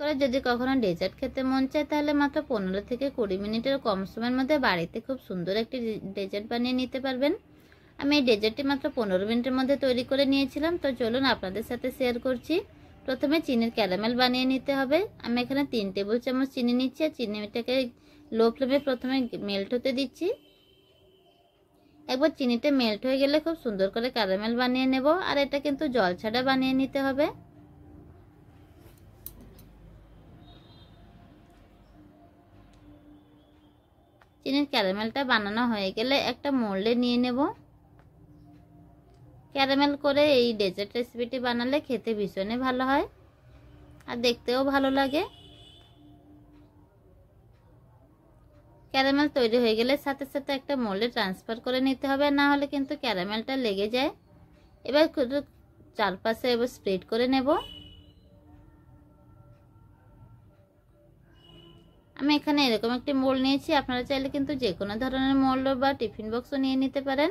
করে যদি কখনো ডেজার্ট খেতে মন চায় তাহলে মাত্র পনেরো থেকে কুড়ি মিনিটের কম সময়ের মধ্যে বাড়িতে খুব সুন্দর একটি ডেজার্ট বানিয়ে নিতে পারবেন আমি এই ডেজার্টটি মাত্র পনেরো মিনিটের মধ্যে তৈরি করে নিয়েছিলাম তো চলুন আপনাদের সাথে শেয়ার করছি প্রথমে চিনির ক্যারামেল বানিয়ে নিতে হবে আমি এখানে তিন টেবিল চামচ চিনি নিচ্ছি আর চিনিটাকে লো ফ্লেমে প্রথমে মেল্ট হতে দিচ্ছি একবার চিনিটা মেল্ট হয়ে গেলে খুব সুন্দর করে ক্যারামেল বানিয়ে নেব আর এটা কিন্তু জল ছাড়া বানিয়ে নিতে হবে চিনির ক্যারামেলটা বানানো হয়ে গেলে একটা মোল্ডে নিয়ে নেব ক্যারামেল করে এই ডেজার্ট রেসিপিটি বানালে খেতে ভীষণই ভালো হয় আর দেখতেও ভালো লাগে ক্যারামেল তৈরি হয়ে গেলে সাথে সাথে একটা মোল্ডে ট্রান্সফার করে নিতে হবে না হলে কিন্তু ক্যারামেলটা লেগে যায় এবার চারপাশে এবার স্প্রেড করে নেবো আমি এখানে এরকম একটি মোল নিয়েছি আপনারা চাইলে কিন্তু যে কোনো ধরনের মোল বা টিফিন বক্সও নিয়ে নিতে পারেন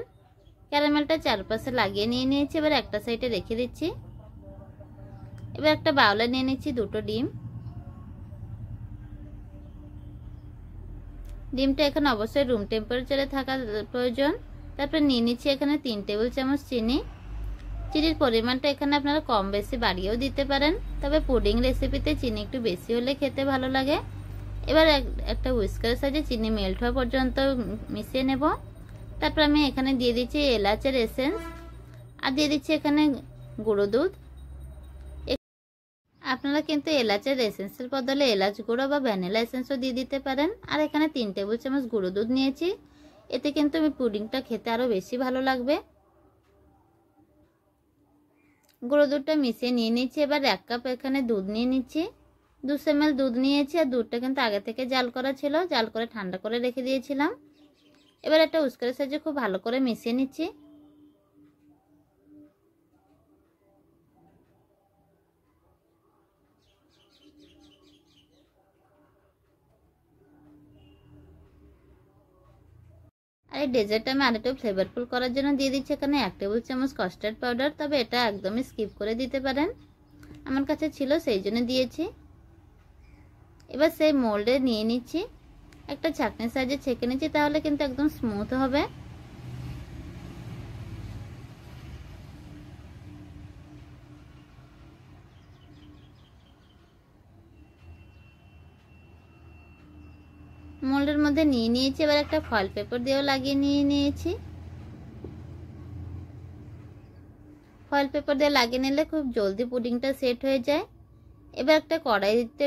ক্যারামেলটা চারপাশে লাগিয়ে নিয়ে নিয়েছি এবার একটা সাইডে রেখে দিচ্ছি এবার একটা বাউলা নিয়ে নিচ্ছি দুটো ডিম ডিমটা এখানে অবশ্যই রুম টেম্পারেচারে থাকা প্রয়োজন তারপর নিয়ে নিচ্ছি এখানে তিন টেবিল চামচ চিনি চিনির পরিমাণটা এখানে আপনারা কম বেশি বাড়িয়েও দিতে পারেন তবে পুডিং রেসিপিতে চিনি একটু বেশি হলে খেতে ভালো লাগে এবার একটা উইস্কারের সাইজে চিনি মেল্ট হওয়া পর্যন্ত মিশিয়ে নেব তারপর আমি এখানে দিয়ে দিচ্ছি এলাচের এসেন্স আর দিয়ে দিচ্ছি এখানে গুঁড়ো দুধ আপনারা কিন্তু এলাচের এসেন্সের বদলে এলাচ গুঁড়ো বা ভ্যানিলা এসেন্সও দিয়ে দিতে পারেন আর এখানে তিন টেবিল চামচ গুঁড়ো দুধ নিয়েছি এতে কিন্তু আমি পুডিংটা খেতে আরও বেশি ভালো লাগবে গুঁড়ো দুধটা মিশিয়ে নিয়ে নিচ্ছি এবার এক কাপ এখানে দুধ নিয়ে নিচ্ছি দু সেমেল দুধ নিয়েছি আর দুধটা কিন্তু আগে থেকে জাল করা ছিল জাল করে ঠান্ডা করে রেখে দিয়েছিলাম এবার একটা উস্কারের সাহায্যে খুব ভালো করে মিশিয়ে নিচ্ছি আর এই ডেজার্টটা আমি আরেকটু ফ্লেভারফুল করার জন্য দিয়ে দিচ্ছি এখানে এক টেবিল চামচ কাস্টার্ড পাউডার তবে এটা একদমই স্কিপ করে দিতে পারেন আমার কাছে ছিল সেই জন্য দিয়েছি এবার সেই মোল্ডে নিয়ে নিচ্ছি একটা ছাকনির সাহায্যে ছেঁকে নিচ্ছি তাহলে কিন্তু একদম স্মুথ হবে মোল্ডের মধ্যে নিয়ে নিয়েছি এবার একটা ফল পেপার দিয়েও লাগিয়ে নিয়ে নিয়েছি ফয়েল পেপার দিয়ে লাগিয়ে নিলে খুব জলদি পুডিংটা সেট হয়ে যায় এবার একটা কড়াইতে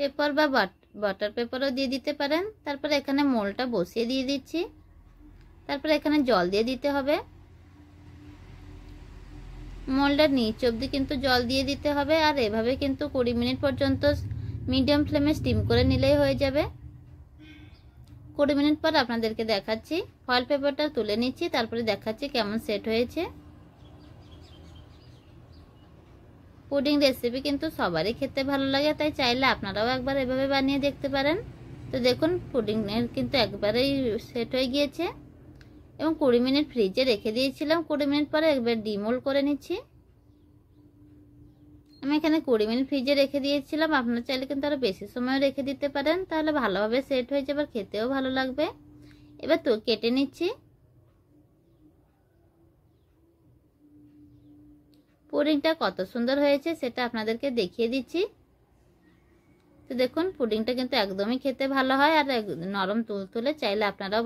পেপার বা বাটার পেপারও দিয়ে দিতে পারেন তারপরে এখানে মোলটা বসিয়ে দিয়ে দিচ্ছি তারপরে এখানে জল দিয়ে দিতে হবে মোলটা নিচ অবধি কিন্তু জল দিয়ে দিতে হবে আর এভাবে কিন্তু কুড়ি মিনিট পর্যন্ত মিডিয়াম ফ্লেমে স্টিম করে নিলেই হয়ে যাবে কুড়ি মিনিট পর আপনাদেরকে দেখাচ্ছি ফয়েল পেপারটা তুলে নিচ্ছি তারপরে দেখাচ্ছি কেমন সেট হয়েছে পুডিং রেসিপি কিন্তু সবারই খেতে ভালো লাগে তাই চাইলে আপনারাও একবার এভাবে বানিয়ে দেখতে পারেন তো দেখুন পুডিংয়ের কিন্তু একবারেই সেট হয়ে গিয়েছে এবং কুড়ি মিনিট ফ্রিজে রেখে দিয়েছিলাম কুড়ি মিনিট পরে একবার ডিমোল করে নিচ্ছি আমি এখানে কুড়ি মিনিট ফ্রিজে রেখে দিয়েছিলাম আপনার চাইলে কিন্তু আরও বেশি সময় রেখে দিতে পারেন তাহলে ভালোভাবে সেট হয়ে যাবে খেতেও ভালো লাগবে এবার তো কেটে নিচ্ছি পুডিংটা কত সুন্দর হয়েছে সেটা আপনাদেরকে দেখিয়ে দিচ্ছি তো দেখুন পুডিংটা কিন্তু একদমই খেতে ভালো হয় আর নরম তুলে চাইলে আপনারাও